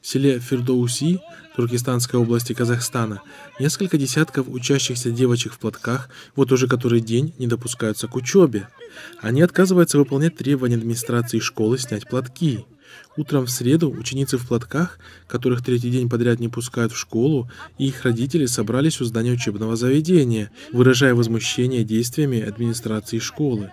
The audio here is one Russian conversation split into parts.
В селе Фердоуси Туркестанской области Казахстана несколько десятков учащихся девочек в платках вот уже который день не допускаются к учебе. Они отказываются выполнять требования администрации школы снять платки. Утром в среду ученицы в платках, которых третий день подряд не пускают в школу, и их родители собрались у здания учебного заведения, выражая возмущение действиями администрации школы.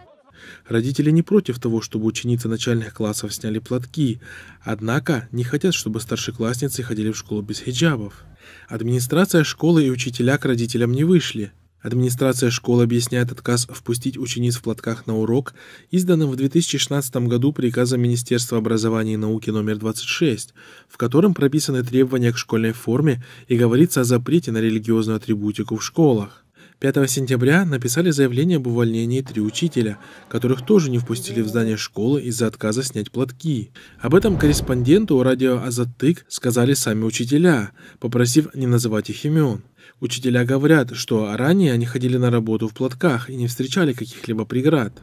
Родители не против того, чтобы ученицы начальных классов сняли платки, однако не хотят, чтобы старшеклассницы ходили в школу без хиджабов. Администрация школы и учителя к родителям не вышли. Администрация школы объясняет отказ впустить учениц в платках на урок, изданным в 2016 году приказом Министерства образования и науки номер 26, в котором прописаны требования к школьной форме и говорится о запрете на религиозную атрибутику в школах. 5 сентября написали заявление об увольнении три учителя, которых тоже не впустили в здание школы из-за отказа снять платки. Об этом корреспонденту радио Азатык сказали сами учителя, попросив не называть их имен. Учителя говорят, что ранее они ходили на работу в платках и не встречали каких-либо преград.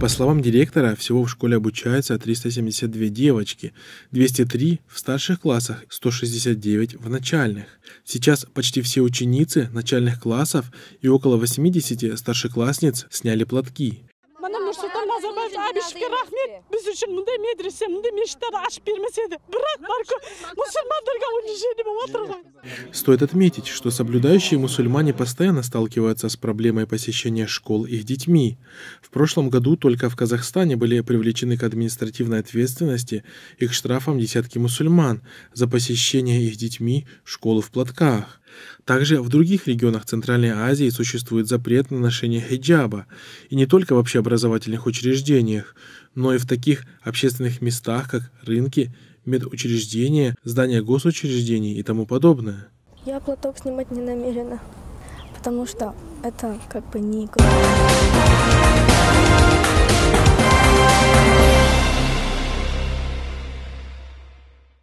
По словам директора, всего в школе обучаются 372 девочки, 203 в старших классах, 169 в начальных. Сейчас почти все ученицы начальных классов и около 80 старшеклассниц сняли платки. нұрсұлтан Стоит отметить, что соблюдающие мусульмане постоянно сталкиваются с проблемой посещения школ их детьми. В прошлом году только в Казахстане были привлечены к административной ответственности и к штрафам десятки мусульман за посещение их детьми школы в платках. Также в других регионах Центральной Азии существует запрет на ношение хиджаба, и не только в общеобразовательных учреждениях, но и в таких общественных местах, как рынки, медучреждения, здания госучреждений и тому подобное. Я платок снимать не намерена, потому что это как бы не игра.